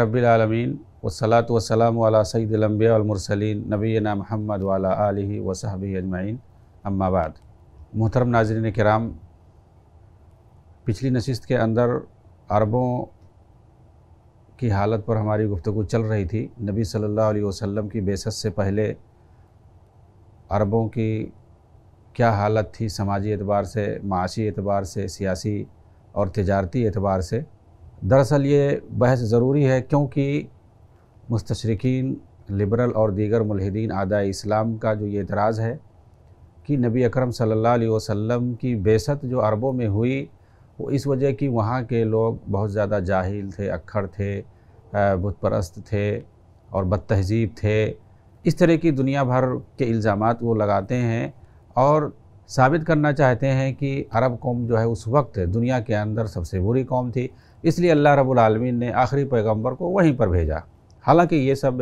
रबालमीन वसलात वसलाम सईदम्बियामरसलिन नबीना महमद वाला आलि वसहब अजमाइन अम्माबाद मोहतरम नाजरन कराम पिछली नशस्त के अंदर अरबों की हालत पर हमारी गुफ्तु चल रही थी नबी सल्लल्लाहु अलैहि वसल्लम की बेसत से पहले अरबों की क्या हालत थी समाजी एतबार से माशी एतबार से सियासी और तजारती एतबार से दरअसल ये बहस ज़रूरी है क्योंकि मुस्तशरकिन लिबरल और दीगर मुलहदीन आदा इस्लाम का जो ये इतराज़ है कि नबी अकरम सल्लल्लाहु वसल्लम की बेसत जो अरबों में हुई वो इस वजह कि वहाँ के लोग बहुत ज़्यादा जाहिल थे अक्खर थे बुतप्रस्त थे और बद तहजीब थे इस तरह की दुनिया भर के इल्ज़ाम वो लगाते हैं और साबित करना चाहते हैं कि अरब कौम जो है उस वक्त दुनिया के अंदर सबसे बुरी कौम थी इसलिए अल्लाह रब्बुल आलमीन ने आखिरी पैगंबर को वहीं पर भेजा हालांकि ये सब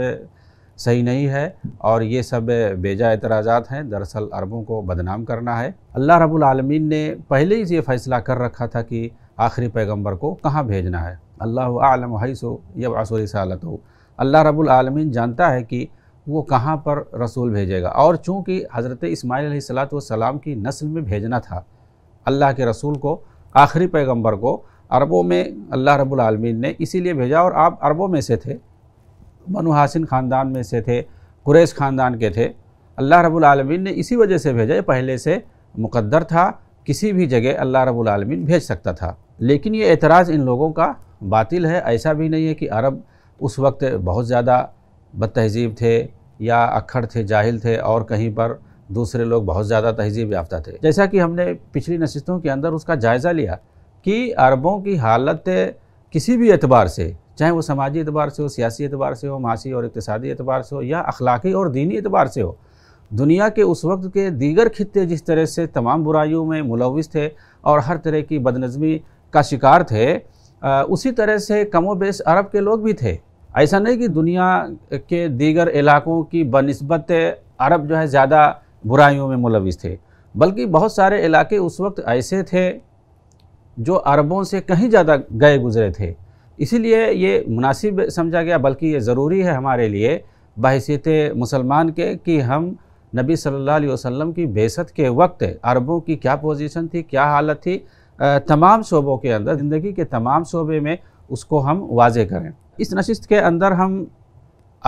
सही नहीं है और ये सब बेजा एतराज़ात हैं दरअसल अरबों को बदनाम करना है अल्लाह रब्बुल आलमीन ने पहले ही ये फ़ैसला कर रखा था कि आखिरी पैगंबर को कहाँ भेजना है अल्लाह आलम हईसो यब आसुल सालत हो अल्लाह रब्बुल आलमीन जानता है कि वो कहाँ पर रसूल भेजेगा और चूँकि हज़रत इसमाईल सलात वसलाम की नस्ल में भेजना था अल्लाह के रसूल को आखिरी पैगम्बर को अरबों में अल्लाह रब्बुल आलमीन ने इसीलिए भेजा और आप अरबों में से थे बनु हासिन ख़ानदान में से थे कुरैश ख़ानदान के थे अल्लाह रब्बुल आलमीन ने इसी वजह से भेजा पहले से मुकद्दर था किसी भी जगह अल्लाह रब्बुल आलमीन भेज सकता था लेकिन ये एतराज़ इन लोगों का बातिल है ऐसा भी नहीं है कि अरब उस वक्त बहुत ज़्यादा बद तहजीब थे या अखड़ थे जाहिल थे और कहीं पर दूसरे लोग बहुत ज़्यादा तहजीब याफ्ता थे जैसा कि हमने पिछली नशस्तों के अंदर उसका जायज़ा लिया कि अरबों की हालत किसी भी एतबार से चाहे वो समाजी एतबार से हो सियासी एतबार से हो मासी और इकतदी एतबार से हो या अखलाकी और दीनी एतबार से हो दुनिया के उस वक्त के दीगर खत्े जिस तरह से तमाम बुराइयों में मुलविस थे और हर तरह की बदनज़मी का शिकार थे आ, उसी तरह से कमो बेश अरब के लोग भी थे ऐसा नहीं कि दुनिया के दीगर इलाकों की बनस्बत अरब जो है ज़्यादा बुराइयों में मुलविस थे बल्कि बहुत सारे इलाके उस वक्त ऐसे थे जो अरबों से कहीं ज़्यादा गए गुजरे थे इसीलिए ये मुनासिब समझा गया बल्कि ये ज़रूरी है हमारे लिए बहसीत मुसलमान के कि हम नबी सल्लल्लाहु अलैहि वसल्लम की बेसत के वक्त अरबों की क्या पोजीशन थी क्या हालत थी तमाम शोबों के अंदर ज़िंदगी के तमाम शोबे में उसको हम वाजे करें इस नशस्त के अंदर हम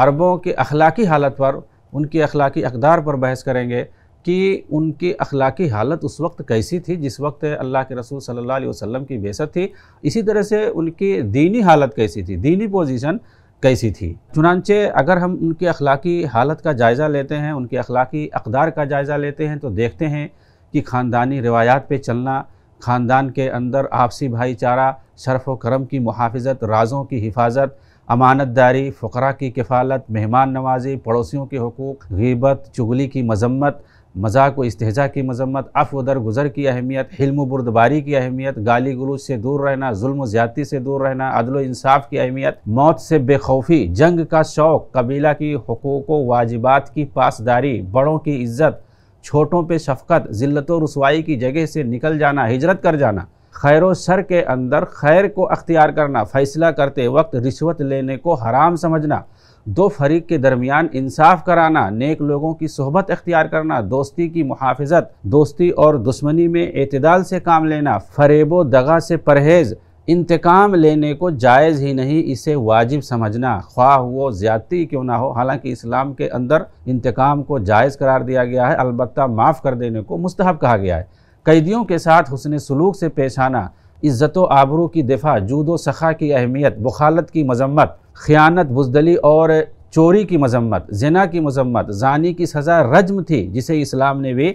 अरबों के अखलाकी हालत पर उनकी अखलाकी अकदार पर बहस करेंगे कि उनकी अखलाकी हालत उस वक्त कैसी थी जिस वक्त अल्लाह के रसूल सल्लल्लाहु अलैहि वसल्लम की बेसत थी इसी तरह से उनकी दीनी हालत कैसी थी दीनी पोजीशन कैसी थी चुनानचे अगर हम उनकी अखलाकी हालत का जायज़ा लेते हैं उनके अखलाकी अकदार का जायज़ा लेते हैं तो देखते हैं कि ख़ानदानी रवायात पर चलना ख़ानदान के अंदर आपसी भाईचारा शरफ़ व करम की मुहाफ़त राज़ों की हिफाजत अमानत दारी फ़करा की किफ़ालत मेहमान नवाजी पड़ोसियों के हकूक़ गीबत चुगली की मजम्मत मजाक व इसतजा की मजम्मत अफ़ उदर गुज़र की अहमियत हिल्म बुरदबारी की अहमियत गाली गलूज से दूर रहना जुल्म ज़्यादती से दूर रहना अदल इंसाफ की अहमियत मौत से बेखौफी जंग का शौक़ कबीला की हकूक़ व वाजिबात की पासदारी बड़ों की इज्जत छोटों पर शफकत जिल्लत व रसवाई की जगह से निकल जाना हिजरत कर जाना खैर शर के अंदर खैर को अख्तियार करना फ़ैसला करते वक्त रिश्वत लेने को हराम समझना दो फरीक के दरमियान इंसाफ कराना नेक लोगों की सोहबत अख्तियार करना दोस्ती की मुहाफजत दोस्ती और दुश्मनी में अतदाल से काम लेना फरेब व दगा से परहेज़ इंतकाम लेने को जायज़ ही नहीं इसे वाजिब समझना ख्वाह वो ज़्यादती क्यों ना हो हालांकि इस्लाम के अंदर इंतकाम को जायज़ करार दिया गया है अलबत् माफ़ कर देने को मुस्तहब कहा गया है कैदियों के साथ हुसन सलूक से पेश आना इज़्ज़त आबरू की दिफा जूदो सखा की अहमियत बुखालत की मजम्मत ख़यानत बुजदली और चोरी की मजम्मत जना की मजम्मत जानी की सज़ा रजम थी जिसे इस्लाम ने भी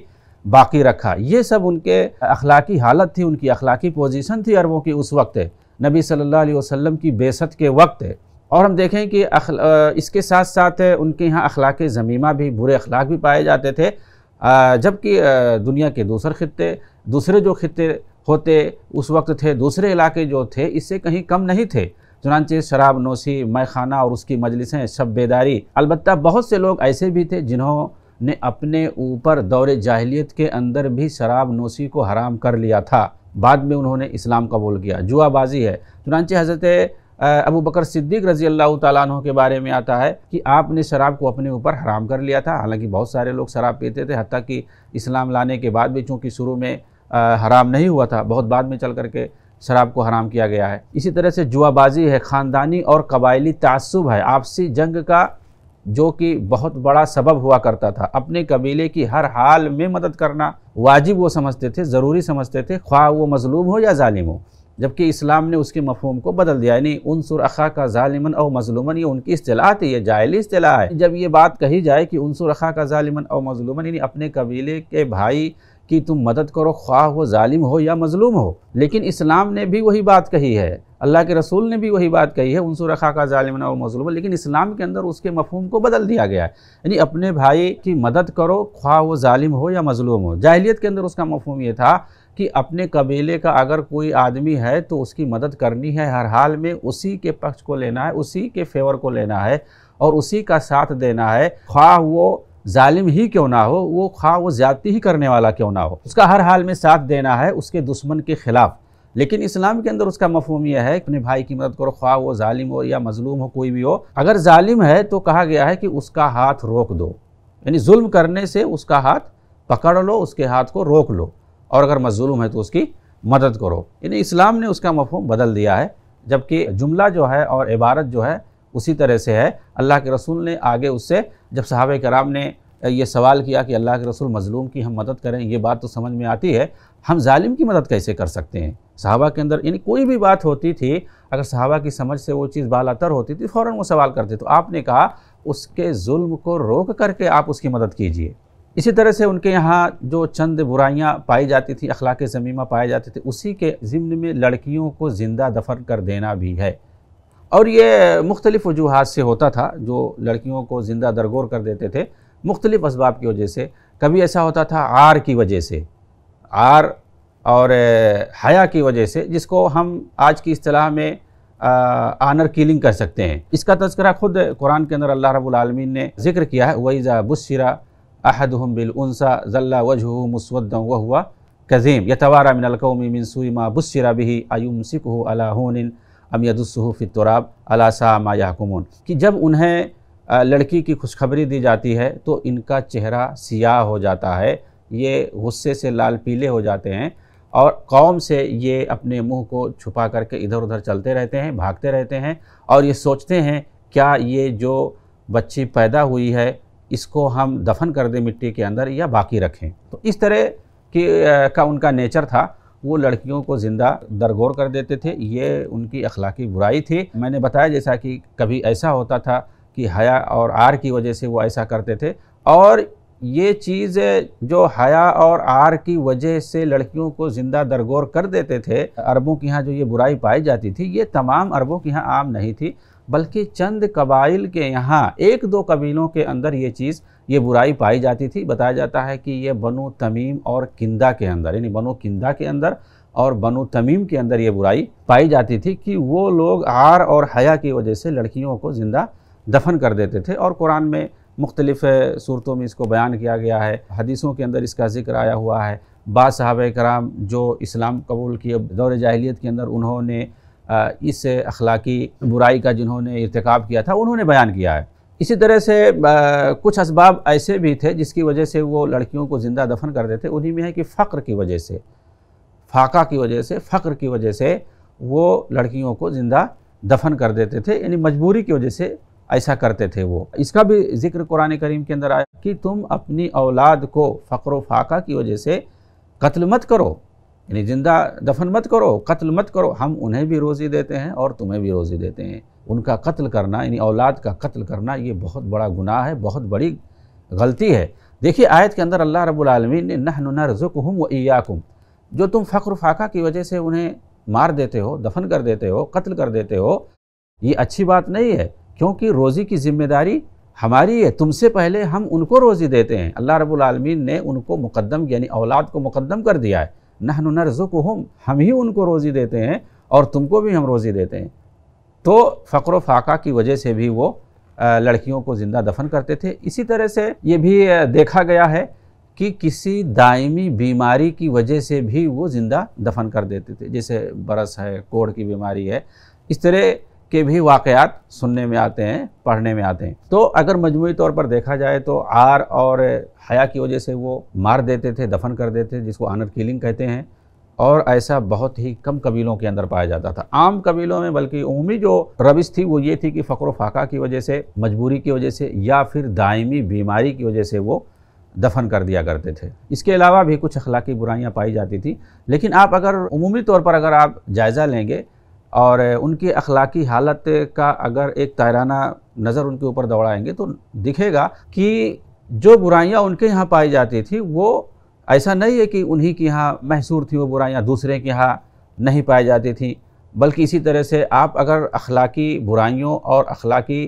बाकी रखा ये सब उनके अखलाकी हालत थी उनकी अखलाकी पोजीशन थी अरबों की उस वक्त नबी सल्लल्लाहु अलैहि वसल्लम की बेसत के वक्त और हम देखें कि इसके साथ साथ उनके यहाँ अखलाक ज़मीमा भी बुरे अखलाक भी पाए जाते थे जबकि दुनिया के दूसरे खत्ते दूसरे जो खत्ते होते उस वक्त थे दूसरे इलाके जो थे इससे कहीं कम नहीं थे चुनानचे शराब नोशी मैखाना और उसकी मजलिसें शब बेदारी अलबत् बहुत से लोग ऐसे भी थे जिन्होंने अपने ऊपर दौरे जाहलीत के अंदर भी शराब नोशी को हराम कर लिया था बाद में उन्होंने इस्लाम कबूल किया जुआबाजी है चुनानचे हज़रत अबू बकर सिद्दीक रजी अल्लाह तु के बारे में आता है कि आपने शराब को अपने ऊपर हराम कर लिया था हालांकि बहुत सारे लोग शराब पीते थे हती कि इस्लाम लाने के बाद भी चूँकि शुरू में आ, हराम नहीं हुआ था बहुत बाद में चल करके शराब को हराम किया गया है इसी तरह से जुआबाजी है ख़ानदानी और कबायली तसब है आपसी जंग का जो कि बहुत बड़ा सबब हुआ करता था अपने कबीले की हर हाल में मदद करना वाजिब वो समझते थे ज़रूरी समझते थे ख्वाह वो मजलूम हो या ालिम हो जबकि इस्लाम ने उसके मफहम को बदल दिया यानी उन सुरखा का ालिमन और मजलूमन ये उनकी अतलाह थी ये जायली अतलाह है जब ये बात कही जाए कि उन सुरखा का ालिमन और मजलूमन यानी अपने कबीले के भाई कि तुम मदद करो ख्वाह वो ालिम हो या मजलूम हो लेकिन इस्लाम ने भी वही बात कही है अल्लाह के रसूल ने भी वही बात कही है उनसुर खा का ालिमना और मजलूम लेकिन इस्लाम के अंदर उसके मफहम को बदल दिया गया है यानी अपने भाई की मदद करो ख्वाह वो ालिम हो या मजलूम हो जाहलीत के अंदर उसका मफहम ये था कि अपने कबीले का अगर कोई आदमी है तो उसकी मदद करनी है हर हाल में उसी के पक्ष को लेना है उसी के फेवर को लेना है और उसी का साथ देना है ख्वाह वो जालिम ही क्यों ना हो वो खा वो ज़्यादती ही करने वाला क्यों ना हो उसका हर हाल में साथ देना है उसके दुश्मन के ख़िलाफ़ लेकिन इस्लाम के अंदर उसका मफहम यह है अपने भाई की मदद करो ख्वा वो ालिम हो या मजलूम हो कोई भी हो अगर ालिम है तो कहा गया है कि उसका हाथ रोक दो यानी जुल्म करने से उसका हाथ पकड़ लो उसके हाथ को रोक लो और अगर मजलूम है तो उसकी मदद करो यानी इस्लाम ने उसका मफहम बदल दिया है जबकि जुमला जो है और इबारत जो है उसी तरह से है अल्लाह के रसूल ने आगे उससे जब सहाब कराम ने ये सवाल किया कि अल्लाह के रसूल मज़लूम की हम मदद करें ये बात तो समझ में आती है हम ालिम की मदद कैसे कर सकते हैं सहाबा के अंदर यानी कोई भी बात होती थी अगर सहाबा की समझ से वो चीज़ बालातर होती थी फ़ौर वो सवाल करते तो आपने कहा उसके जुल्म को रोक करके आप उसकी मदद कीजिए इसी तरह से उनके यहाँ जो चंद बुराइयाँ पाई जाती थी अखलाक ज़मीमा पाए जाते थे उसी के ज़िम्न में लड़कियों को ज़िंदा दफन कर देना भी है और ये मुख्तलिफ़ वजूहत से होता था जो लड़कियों को ज़िंदा दरगोर कर देते थे मुख्तलिफ़ इसबाब की वजह से कभी ऐसा होता था आर की वजह से आर और हया की वजह से जिसको हम आज की असलाह में आनर किलिंग कर सकते हैं इसका तस्करा खुद कुरान के अंदर अल्लाह रबालमीन ने जिक्र किया है वईज़ा बुशरा अहद हम बिलसा जल्ला वजह मुसवद व हुआ कज़ीम यतवारा मिनलकोमी मिनसूमा बुशरा भी आयुम सिक अला अम यदुसहूफ़ी तुराब अलासा मायाकुम याकुमून कि जब उन्हें लड़की की खुशखबरी दी जाती है तो इनका चेहरा सियाह हो जाता है ये गुस्से से लाल पीले हो जाते हैं और कौम से ये अपने मुंह को छुपा करके इधर उधर चलते रहते हैं भागते रहते हैं और ये सोचते हैं क्या ये जो बच्ची पैदा हुई है इसको हम दफन कर दें मिट्टी के अंदर या बाकी रखें तो इस तरह की का उनका नेचर था वो लड़कियों को ज़िंदा दरगोर कर देते थे ये उनकी अखलाकी बुराई थी मैंने बताया जैसा कि कभी ऐसा होता था कि हया और आर की वजह से वो ऐसा करते थे और ये चीज़ जो हया और आर की वजह से लड़कियों को ज़िंदा दरगोर कर देते थे अरबों के यहाँ जो ये बुराई पाई जाती थी ये तमाम अरबों के यहाँ आम नहीं थी बल्कि चंद कबाइल के यहाँ एक दो कबीलों के अंदर ये चीज़ ये बुराई पाई जाती थी बताया जाता है कि ये बनो तमीम और किंदा के अंदर यानी बनो किंदा के अंदर और बनो तमीम के अंदर ये बुराई पाई जाती थी कि वो लोग आर और हया की वजह से लड़कियों को ज़िंदा दफन कर देते थे और कुरान में मुख्तलिफ़ सूरतों में इसको बयान किया गया है हदीसों के अंदर इसका जिक्र आया हुआ है बाद साहब कराम जो इस्लाम कबूल किए दौर जाहलीत के अंदर उन्होंने इस अखलाकी बुराई का जिन्होंने इरतकब किया था उन्होंने बयान किया है इसी तरह से कुछ इसबाब ऐसे भी थे जिसकी वजह से वो लड़कियों को ज़िंदा दफन कर देते उन्हीं में है कि फ़क्र की वजह से फाका की वजह से फ़क्र की वजह से वो लड़कियों को ज़िंदा दफन कर देते थे यानी मजबूरी की वजह से ऐसा करते थे वो इसका भी जिक्र कुरान करीम के अंदर आया कि तुम अपनी औलाद को फ़क्र फाका की वजह से कत्ल मत करो यानी ज़िंदा दफन मत करो कत्ल मत करो हम उन्हें भी रोज़ी देते हैं और तुम्हें भी रोज़ी देते हैं उनका कत्ल करना यानी औलाद का कत्ल करना ये बहुत बड़ा गुनाह है बहुत बड़ी गलती है देखिए आयत के अंदर अल्लाह रबालमीन ने नह नज़ुकहम व ईयाकुम जो तुम फ़क्र फाका की वजह से उन्हें मार देते हो दफन कर देते हो कत्ल कर देते हो ये अच्छी बात नहीं है क्योंकि रोज़ी की ज़िम्मेदारी हमारी है तुमसे पहले हम उनको रोज़ी देते हैं अल्लाह रबालमीन ने उनको मुकदम यानी औलाद को मुकदम कर दिया है नहन नरजुक हम हम ही उनको रोज़ी देते हैं और तुमको भी हम रोज़ी देते हैं तो फ़क्र फाका की वजह से भी वो लड़कियों को ज़िंदा दफन करते थे इसी तरह से ये भी देखा गया है कि किसी दायमी बीमारी की वजह से भी वो ज़िंदा दफन कर देते थे जैसे बरस है कोढ़ की बीमारी है इस तरह के भी वाकयात सुनने में आते हैं पढ़ने में आते हैं तो अगर मजमू तौर पर देखा जाए तो आर और हया की वजह से वो मार देते थे दफन कर देते थे जिसको आनर किलिंग कहते हैं और ऐसा बहुत ही कम कबीलों के अंदर पाया जाता था आम कबीलों में बल्कि उमूमी जो रविश थी वो ये थी कि फ़क्र फाका की वजह से मजबूरी की वजह से या फिर दायमी बीमारी की वजह से वो दफन कर दिया करते थे इसके अलावा भी कुछ अखलाकी बुराइयाँ पाई जाती थी लेकिन आप अगर उमूमी तौर पर अगर आप जायज़ा लेंगे और उनकी अखलाकी हालत का अगर एक तायराना नज़र उनके ऊपर दौड़ाएंगे तो दिखेगा कि जो बुराइयाँ उनके यहाँ पाई जाती थी वो ऐसा नहीं है कि उन्हीं के यहाँ महसूर थी वो बुराइयाँ दूसरे के यहाँ नहीं पाई जाती थी बल्कि इसी तरह से आप अगर अखलाकी बुराइयों और अखलाकी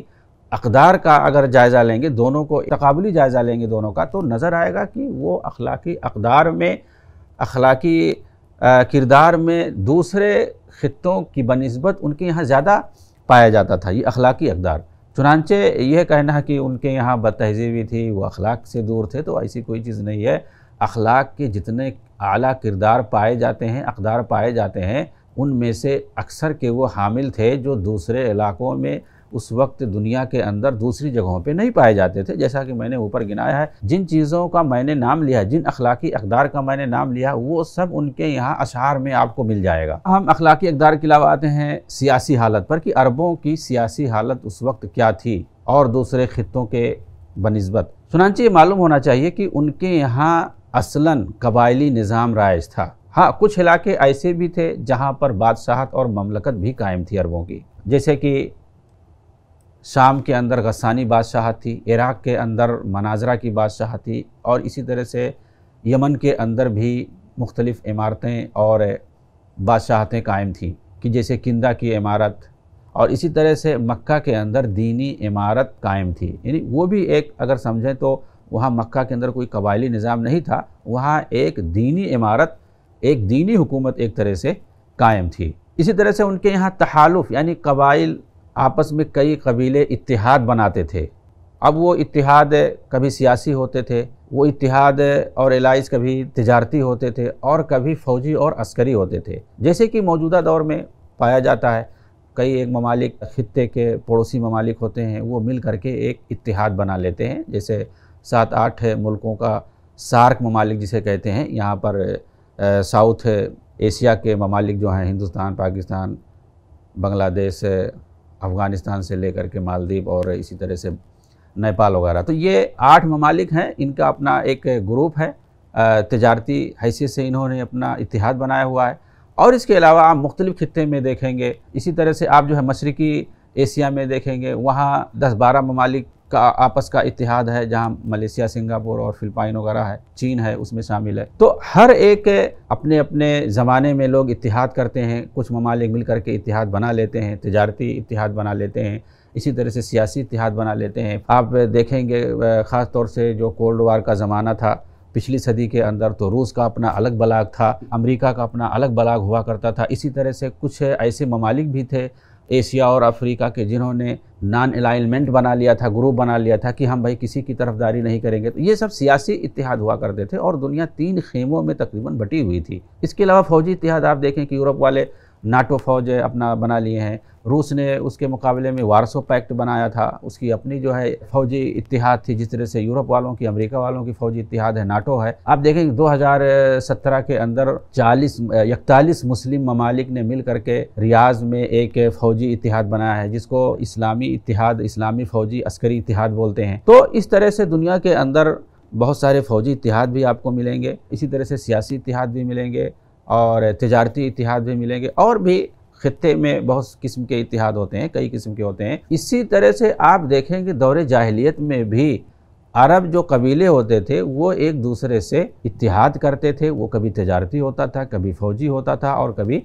अकदार का अगर जायज़ा लेंगे दोनों को तकबली जायज़ा लेंगे दोनों का तो नज़र आएगा कि वो अखलाकी अकदार में अखलाकी किरदार में दूसरे ख़त्ों की बनस्बत उनके यहाँ ज़्यादा पाया जाता था ये अखलाकी अकदार चुनानचे यह कहना है कि उनके यहाँ बदतहजीबी थी वो अखलाक से दूर थे तो ऐसी कोई चीज़ नहीं है अखलाक के जितने अली किरदार पाए जाते हैं अकदार पाए जाते हैं उनमें से अक्सर के वो हामिल थे जो दूसरे इलाकों में उस वक्त दुनिया के अंदर दूसरी जगहों पे नहीं पाए जाते थे जैसा कि मैंने ऊपर गिनाया है जिन चीज़ों का मैंने नाम लिया जिन अखलाकी अकदार का मैंने नाम लिया वो सब उनके यहाँ अशार में आपको मिल जाएगा हम अखलाकी अकदार के अलावा आते हैं सियासी हालत पर कि अरबों की सियासी हालत उस वक्त क्या थी और दूसरे खत्ों के बनस्बत सुनानचे ये मालूम होना चाहिए कि उनके यहाँ असलन कबायली निज़ाम राइज था हाँ कुछ इलाके ऐसे भी थे जहाँ पर बादशाहत और ममलकत भी कायम थी अरबों की जैसे कि शाम के अंदर गसानी बादशाह थी इराक़ के अंदर मनाजरा की बादशाह थी और इसी तरह से यमन के अंदर भी मुख्तलिफ़ इमारतें और बादशाहतें कायम थीं कि जैसे किंदा की इमारत और इसी तरह से मक्का के अंदर दीनी इमारत कायम थी यानी वो भी एक अगर समझें तो वहाँ मक्का के अंदर कोई कबायली निज़ाम नहीं था वहाँ एक दीनी इमारत एक दीनी हुकूमत एक तरह से कायम थी इसी तरह से उनके यहाँ तहालुफ़ यानी कबाइल आपस में कई कबीले इतिहाद बनाते थे अब वो इतिहाद कभी सियासी होते थे वो इतिहाद और एलाइज कभी तजारती होते थे और कभी फ़ौजी और अस्करी होते थे जैसे कि मौजूदा दौर में पाया जाता है कई एक ममालिक ख़त्े के पड़ोसी ममालिक होते हैं वो मिल करके एक इतिहाद बना लेते हैं जैसे सात आठ मुल्कों का सार्क ममालिक जिसे कहते हैं यहाँ पर साउथ एशिया के ममालिक जो हैं हिंदुस्तान पाकिस्तान बांग्लादेश अफ़गानिस्तान से लेकर के मालदीव और इसी तरह से नेपाल वगैरह तो ये आठ ममालिक हैं इनका अपना एक ग्रुप है तजारती हैसियत से इन्होंने अपना इतिहाद बनाया हुआ है और इसके अलावा आप मुख्तलिफ़ ख़त्े में देखेंगे इसी तरह से आप जो है मशरक़ी एशिया में देखेंगे वहाँ दस बारह ममालिक का आपस का इतिहाद है जहाँ मलेशिया सिंगापुर और फिलिपाइन वगैरह है चीन है उसमें शामिल है तो हर एक अपने अपने ज़माने में लोग इतिहाद करते हैं कुछ ममालिक मिल करके इतिहाद बना लेते हैं तजारती इतिहाद बना लेते हैं इसी तरह से सियासी इतिहाद बना लेते हैं आप देखेंगे ख़ास तौर से जो कोल्ड वार का ज़माना था पिछली सदी के अंदर तो रूस का अपना अलग बलाग था अमेरिका का अपना अलग बलाग हुआ करता था इसी तरह से कुछ ऐसे ममालिक भी थे एशिया और अफ्रीका के जिन्होंने नॉन अलाइनमेंट बना लिया था ग्रुप बना लिया था कि हम भाई किसी की तरफदारी नहीं करेंगे तो ये सब सियासी इतिहाद हुआ करते थे और दुनिया तीन खेमों में तकरीबन बटी हुई थी इसके अलावा फौजी इतिहाद आप देखें कि यूरोप वाले नाटो फौज अपना बना लिए हैं रूस ने उसके मुकाबले में वारसो पैक्ट बनाया था उसकी अपनी जो है फौजी इतिहाद थी जिस तरह से यूरोप वालों की अमेरिका वालों की फौजी इतिहाद है नाटो है आप देखें 2017 के अंदर 40 इकतालीस मुस्लिम ममालिक ने मिल करके रियाज में एक फौजी इतिहाद बनाया है जिसको इस्लामी इतिहाद इस्लामी फौजी अस्करी इतिहाद बोलते हैं तो इस तरह से दुनिया के अंदर बहुत सारे फौजी इतिहाद भी आपको मिलेंगे इसी तरह से सियासी इतिहाद भी मिलेंगे और तजारती इतिहाद भी मिलेंगे और भी ख़त्े में बहुत किस्म के इतिहाद होते हैं कई किस्म के होते हैं इसी तरह से आप देखेंगे दौरे जाहलीत में भी अरब जो कबीले होते थे वो एक दूसरे से इतिहाद करते थे वो कभी तजारती होता था कभी फौजी होता था और कभी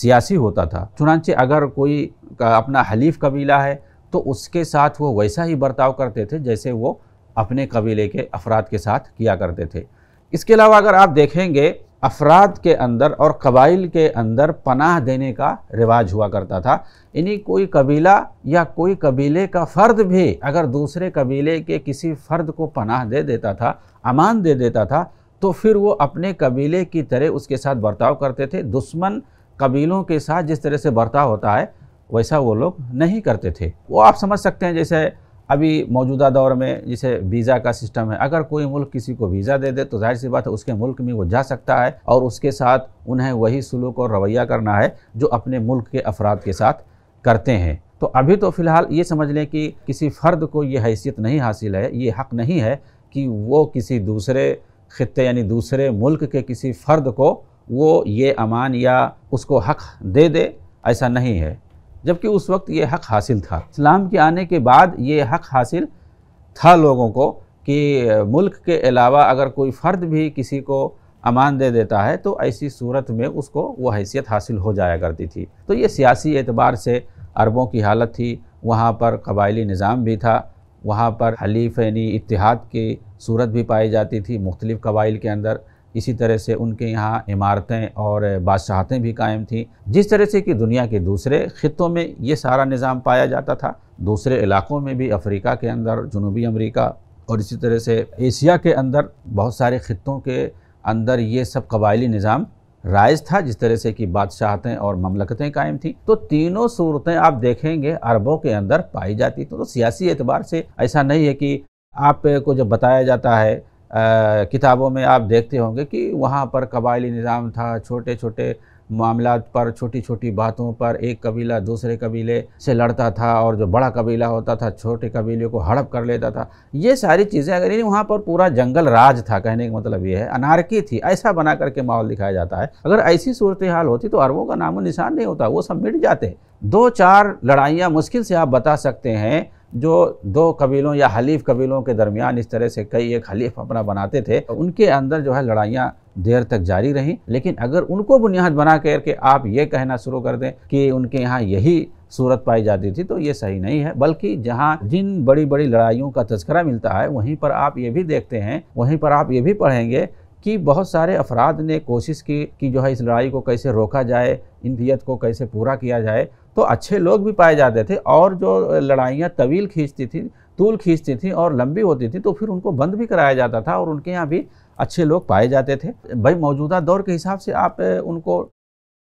सियासी होता था चुनाचे अगर कोई अपना हलीफ कबीला है तो उसके साथ वो वैसा ही बर्ताव करते थे जैसे वो अपने कबीले के अफराद के साथ किया करते थे इसके अलावा अगर आप देखेंगे अफराद के अंदर और कबाइल के अंदर पनाह देने का रिवाज हुआ करता था इन्हीं कोई कबीला या कोई कबीले का फ़र्द भी अगर दूसरे कबीले के किसी फ़र्द को पनाह दे देता था अमान दे देता था तो फिर वो अपने कबीले की तरह उसके साथ बर्ताव करते थे दुश्मन कबीलों के साथ जिस तरह से बर्ताव होता है वैसा वो लोग नहीं करते थे वो आप समझ सकते हैं जैसे अभी मौजूदा दौर में जैसे वीज़ा का सिस्टम है अगर कोई मुल्क किसी को वीज़ा दे दे तो जाहिर सी बात है उसके मुल्क में वो जा सकता है और उसके साथ उन्हें वही सलूक और रवैया करना है जो अपने मुल्क के अफराद के साथ करते हैं तो अभी तो फ़िलहाल ये समझ लें कि किसी फ़र्द को ये हैसियत नहीं हासिल है ये हक़ नहीं है कि वो किसी दूसरे खत्े यानी दूसरे मुल्क के किसी फ़र्द को वो ये अमान या उसको हक़ दे दे ऐसा नहीं है जबकि उस वक्त ये हक़ हासिल था इस्लाम के आने के बाद ये हक़ हासिल था लोगों को कि मुल्क के अलावा अगर कोई फ़र्द भी किसी को अमान दे देता है तो ऐसी सूरत में उसको वह हैसियत हासिल हो जाया करती थी तो ये सियासी एतबार से अरबों की हालत थी वहाँ पर कबायली निज़ाम भी था वहाँ पर हलीफ यानी इतिहाद की सूरत भी पाई जाती थी मुख्तलिफ़ कबाइल के अंदर इसी तरह से उनके यहाँ इमारतें और बादशाहतें भी कायम थीं जिस तरह से कि दुनिया के दूसरे ख़ितों में ये सारा निज़ाम पाया जाता था दूसरे इलाकों में भी अफ्रीका के अंदर जनूबी अमरीका और इसी तरह से एशिया के अंदर बहुत सारे ख़ितों के अंदर ये सब कबायली निज़ाम राइज था जिस तरह से कि बादशाहतें और ममलकतें कायम थी तो तीनों सूरतें आप देखेंगे अरबों के अंदर पाई जाती तो, तो सियासी एतबार से ऐसा नहीं है कि आप को जब बताया जाता है किताबों में आप देखते होंगे कि वहाँ पर कबायली निज़ाम था छोटे छोटे मामला पर छोटी छोटी बातों पर एक कबीला दूसरे कबीले से लड़ता था और जो बड़ा कबीला होता था छोटे कबीले को हड़प कर लेता था ये सारी चीज़ें अगर यानी वहाँ पर पूरा जंगल राज था कहने का मतलब ये है अनारकी थी ऐसा बना करके माहौल दिखाया जाता है अगर ऐसी सूरत हाल होती तो अरबों का नामो निशान नहीं होता वो सब मिट जाते दो चार लड़ाइयाँ मुश्किल से आप बता सकते हैं जो दो कबीलों या हलीफ कबीलों के दरमियान इस तरह से कई एक हलीफ अपना बनाते थे तो उनके अंदर जो है लड़ाइयाँ देर तक जारी रहीं लेकिन अगर उनको बुनियाद बना कर के आप ये कहना शुरू कर दें कि उनके यहाँ यही सूरत पाई जाती थी तो ये सही नहीं है बल्कि जहाँ जिन बड़ी बड़ी लड़ाइयों का तस्करा मिलता है वहीं पर आप ये भी देखते हैं वहीं पर आप ये भी पढ़ेंगे कि बहुत सारे अफराद ने कोशिश की कि जो है इस लड़ाई को कैसे रोका जाए इन को कैसे पूरा किया जाए तो अच्छे लोग भी पाए जाते थे और जो लड़ाइयाँ तवील खींचती थी तूल खींचती थी और लंबी होती थी तो फिर उनको बंद भी कराया जाता था और उनके यहाँ भी अच्छे लोग पाए जाते थे भाई मौजूदा दौर के हिसाब से आप उनको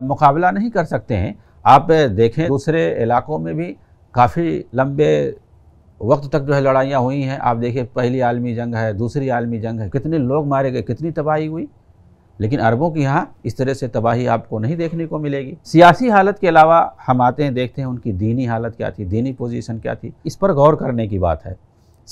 मुकाबला नहीं कर सकते हैं आप देखें दूसरे इलाकों में भी काफ़ी लंबे वक्त तक जो है लड़ाइयाँ हुई हैं आप देखें पहली आलमी जंग है दूसरी आलमी जंग है कितने लोग मारे गए कितनी तबाही हुई लेकिन अरबों के यहाँ इस तरह से तबाही आपको नहीं देखने को मिलेगी सियासी हालत के अलावा हम आते हैं देखते हैं उनकी दीनी हालत क्या थी दीनी पोजीशन क्या थी इस पर गौर करने की बात है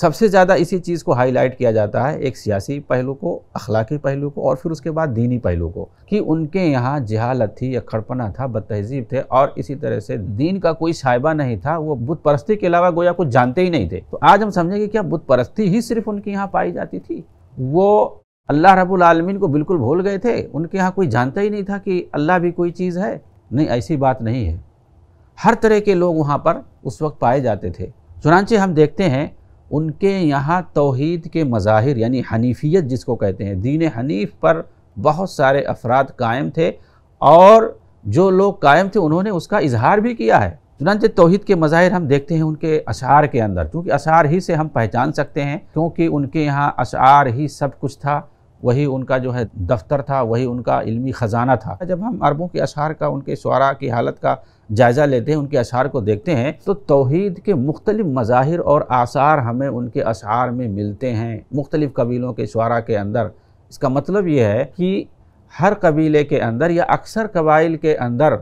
सबसे ज़्यादा इसी चीज़ को हाईलाइट किया जाता है एक सियासी पहलू को अखलाकी पहलू को और फिर उसके बाद दीनी पहलू को कि उनके यहाँ जहालत थी या खड़पना था बद तहजीब थे और इसी तरह से दीन का कोई साहिबा नहीं था वो बुत परस्ती के अलावा गोया कुछ जानते ही नहीं थे तो आज हम समझेंगे क्या बुत परस्ती ही सिर्फ उनके यहाँ पाई जाती थी वो अल्लाह रब्बुल आलमीन को बिल्कुल भूल गए थे उनके यहाँ कोई जानता ही नहीं था कि अल्लाह भी कोई चीज़ है नहीं ऐसी बात नहीं है हर तरह के लोग वहाँ पर उस वक्त पाए जाते थे चुनानचे हम देखते हैं उनके यहाँ तोहद के मज़ाहिर यानी हनीफियत जिसको कहते हैं दीन हनीफ पर बहुत सारे अफराद कायम थे और जो लोग कायम थे उन्होंने उसका इजहार भी किया है चुनानचे तोहद के मज़ाहिर हम देखते हैं उनके अशार के अंदर क्योंकि अशार ही से हम पहचान सकते हैं क्योंकि उनके यहाँ अशार ही सब कुछ था वही उनका जो है दफ्तर था वही उनका इलमी ख़जाना था जब हम अरबों के अशार का उनके शुरा की हालत का जायज़ा लेते हैं उनके अशार को देखते हैं तो तोहद के मुख्तलिफ मज़ाहिर और आसार हमें उनके अशार में मिलते हैं मुख्तलिफ़ कबीलों के शुरा के अंदर इसका मतलब ये है कि हर कबीले के अंदर या अक्सर कबाइल के अंदर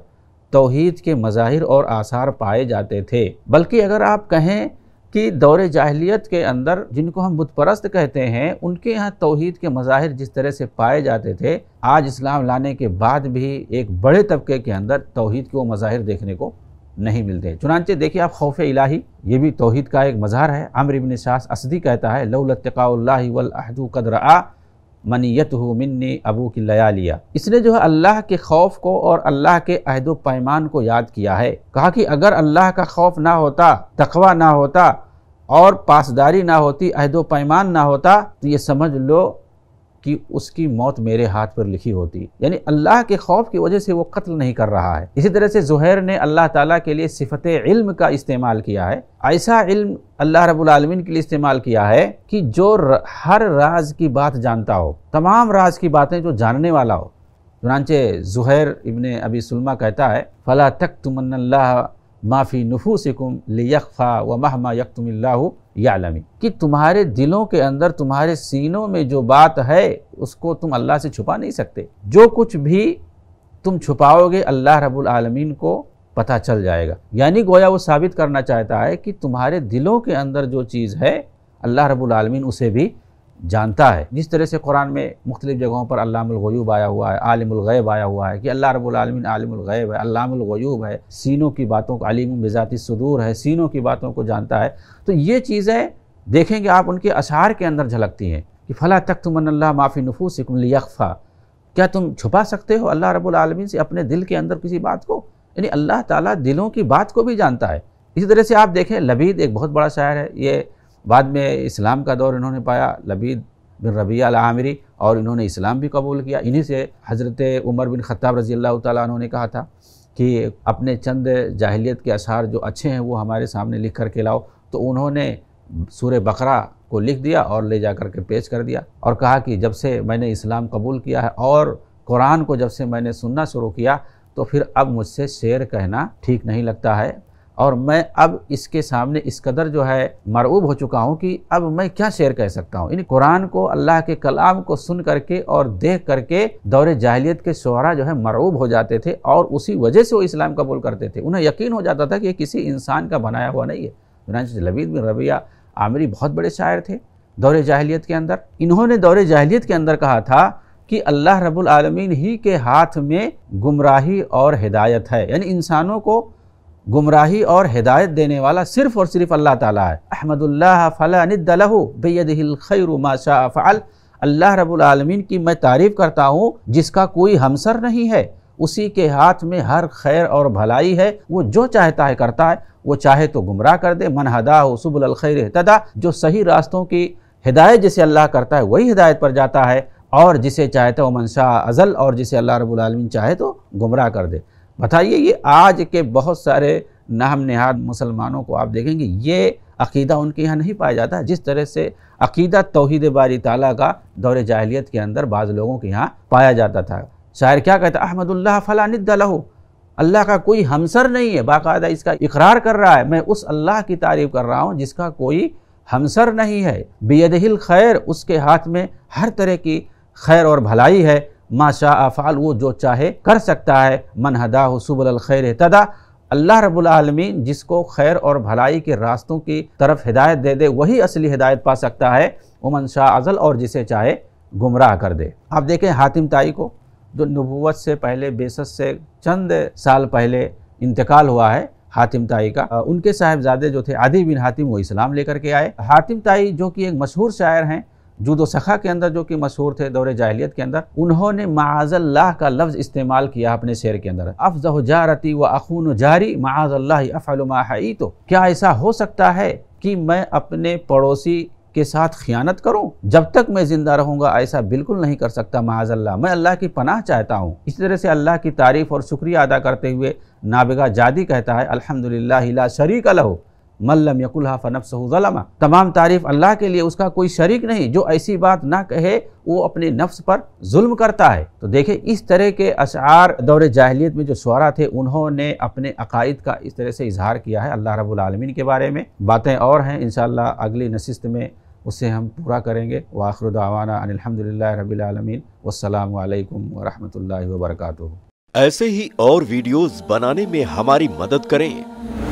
तोहद के मज़ाहिर और आसार पाए जाते थे बल्कि अगर आप कहें कि दौर जाहलीत के अंदर जिनको हम बुतपरस्त कहते हैं उनके यहाँ तोहद के मज़ाहिर जिस तरह से पाए जाते थे आज इस्लाम लाने के बाद भी एक बड़े तबके के अंदर तोहद के वो मज़ाहिर देखने को नहीं मिलते चुनानचे देखिए आप खौफ इलाही ये भी तोहद का एक मज़ार है आमिर इबन शाह असदी कहता है लौलतकाल्ला वलहदू कदरा मनीयत हो मिन्नी अबू की लया लिया इसने जो है अल्लाह के खौफ को और अल्लाह के अहद पैमान को याद किया है कहा कि अगर अल्लाह का खौफ ना होता तखवा ना होता और पासदारी ना होती अहद पैमान ना होता तो ये समझ लो कि उसकी मौत मेरे हाथ पर लिखी होती यानी अल्लाह के खौफ की वजह से वो कत्ल नहीं कर रहा है इसी तरह से जुहैर ने अल्लाह ताला के लिए सिफत इल्म का इस्तेमाल किया है ऐसा इल्म अल्लाह रबालमीन के लिए इस्तेमाल किया है कि जो हर राज की बात जानता हो तमाम राज की बातें जो जानने वाला हो चुनानचे जुहैर इबन अबी सलमा कहता है फ़ला तक तुमल्ला माफ़ी नफूसिकुम लियफ़ा व महमा यकतुमिल्ला यालमी कि तुम्हारे दिलों के अंदर तुम्हारे सीनों में जो बात है उसको तुम अल्लाह से छुपा नहीं सकते जो कुछ भी तुम छुपाओगे अल्लाह रब्बुल आलमीन को पता चल जाएगा यानी गोया वो साबित करना चाहता है कि तुम्हारे दिलों के अंदर जो चीज़ है अल्लाह रब्बुल आलमीन उसे भी जानता है जिस तरह से कुरान में मुख्तलिफ जगहों पर अल्लामगयूब आया हुआ है आलिमगैब आया हुआ है कि अल्लाह रबालमिन आलिमगैब है अल्लामगयूब है सीनों की बातों को अलीम मिजाती सदूर है सीनों की बातों को जानता है तो ये चीज़ें देखेंगे आप उनके अशार के अंदर झलकती हैं कि फ़ला तख्त मन्ला माफ़ी नफूस यकफ़ा क्या तुम छुपा सकते हो अल्लाह रबालमीन से अपने दिल के अंदर किसी बात को यानी अल्लाह ताला दिलों की बात को भी जानता है इसी तरह से आप देखें लबीद एक बहुत बड़ा शायर है ये बाद में इस्लाम का दौर इन्होंने पाया लबीद बिन रबिया आमिरी और इन्होंने इस्लाम भी कबूल किया इन्हीं से हज़रत उमर बिन ख़त्ताब रज़ी अल्लाह तु ने कहा था कि अपने चंद जाहिलियत के आसार जो अच्छे हैं वो हमारे सामने लिख कर के लाओ तो उन्होंने सूर बकरा को लिख दिया और ले जा कर के पेश कर दिया और कहा कि जब से मैंने इस्लाम कबूल किया है और कुरान को जब से मैंने सुनना शुरू किया तो फिर अब मुझसे शेर कहना ठीक नहीं लगता है और मैं अब इसके सामने इस कदर जो है मरऊब हो चुका हूँ कि अब मैं क्या शेयर कह सकता हूँ इन कुरान को अल्लाह के कलाम को सुन करके और देख करके दौरे जाहलीत के शहरा जो है मरऊब हो जाते थे और उसी वजह से वो इस्लाम कबूल करते थे उन्हें यकीन हो जाता था कि ये किसी इंसान का बनाया हुआ नहीं है चुनाच लबीद बिन रबिया आमिरी बहुत बड़े शायर थे दौर जाहलीत के अंदर इन्होंने दौर जाहलीत के अंदर कहा था कि अल्लाह रब्बुल आलमीन ही के हाथ में गुमराही और हिदायत है यानी इंसानों को गुमराही और हिदायत देने वाला सिर्फ़ और सिर्फ अल्लाह ताला है अहमदुल्लाह फ़लानदलहु बैदहिलखैरुमाशा फ़ल अल्लाह रबालमीन की मैं तारीफ़ करता हूँ जिसका कोई हमसर नहीं है उसी के हाथ में हर खैर और भलाई है वो जो चाहता है करता है वो चाहे तो गुमराह कर दे मन हदा हो सुबल खैर तदा जो सही रास्तों की हिदायत जिसे अल्लाह करता है वही हिदायत पर जाता है और जिसे चाहे तो मनशा अज़ल और जिसे अल्लाह रबालमीन चाहे तो गुमराह कर दे बताइए ये आज के बहुत सारे नाम नहाद मुसलमानों को आप देखेंगे ये अकीदा उनके यहाँ नहीं पाया जाता जिस तरह से अकीदा तोहद बारी ताला का दौर जाहलीत के अंदर बाज़ लोगों के यहाँ पाया जाता था शायर क्या कहता अहमदुल्ला फ़लानिदलहू अल्लाह का कोई हमसर नहीं है बाकायदा इसका इकरार कर रहा है मैं उस अल्लाह की तारीफ़ कर रहा हूँ जिसका कोई हमसर नहीं है बेदहिल खैर उसके हाथ में हर तरह की खैर और भलाई है माशा अफ़ाल वो जो चाहे कर सकता है मन हदा सुबल खैर तदा अल्लाह रबालमीन जिसको खैर और भलाई के रास्तों की तरफ हिदायत दे दे वही असली हिदायत पा सकता है उमन शाह अजल और जिसे चाहे गुमराह कर दे आप देखें हातिम ताई को जो नबूत से पहले बेसस से चंद साल पहले इंतकाल हुआ है हातिम ताई का उनके साहेबजादे जो थे आदि बिन हातिम वो इस्लाम लेकर के आए हातिम ताई जो कि एक मशहूर शायर हैं जूदो सखा के अंदर जो कि मशहूर थे दौरे जाहलीत के अंदर उन्होंने माजल्लाह का लफ्ज़ इस्तेमाल किया अपने शेर के अंदर अफजह जारती व अखून जारी माजल्ला अफ़लमा तो क्या ऐसा हो सकता है कि मैं अपने पड़ोसी के साथ खियानत करूं जब तक मैं ज़िंदा रहूंगा ऐसा बिल्कुल नहीं कर सकता माजल्ला मैं अल्लाह की पनाह चाहता हूं इस तरह से अल्लाह की तारीफ़ और शुक्रिया अदा करते हुए नाबिगा जादी कहता है अल्हम्दुलिल्लाह ला शरीक लहू मल्लम यकुल्हा फ़नफ़सलमा तमाम तारीफ़ अल्लाह के लिए उसका कोई शरीक नहीं जो ऐसी बात ना कहे वो अपने नफ्स पर जुल्म करता है तो देखे इस तरह के अशार दौरे जाहलीत में जो शुरा थे उन्होंने अपने अकायद का इस तरह से इजहार किया है अल्लाह रबालमीन के बारे में बातें और हैं इन अगली नशिस्त में उसे हम पूरा करेंगे वाखरुदावाना अनिलहमदिल्ला रबीआलमीन वसलम वरहमल वर्का ऐसे ही और वीडियोज़ बनाने में हमारी मदद करें